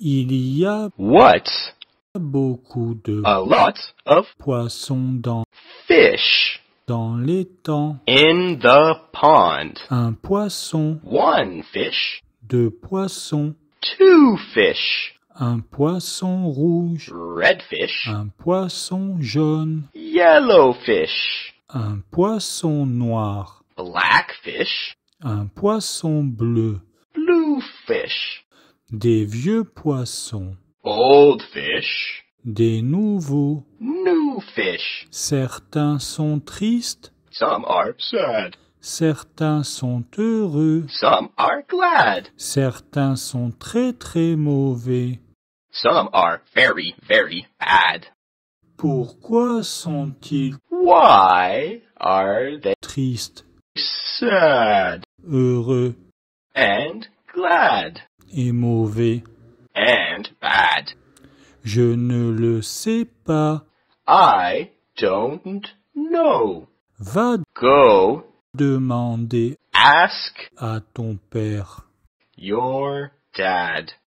Il y a beaucoup de lot of poissons dans fish dans l'étang. In Un poisson. One fish. Deux poissons. Two fish. Un poisson rouge. Un poisson jaune. Yellow fish. Un poisson noir. Un poisson bleu. Des vieux poissons. Old fish. Des nouveaux. New fish. Certains sont tristes. Some are sad. Certains sont heureux. Some are glad. Certains sont très très mauvais. Some are very very bad. Pourquoi sont-ils Why are they tristes, sad, heureux and glad? est mauvais. And bad. Je ne le sais pas. I don't know. Va go demander ask à ton père. Your dad.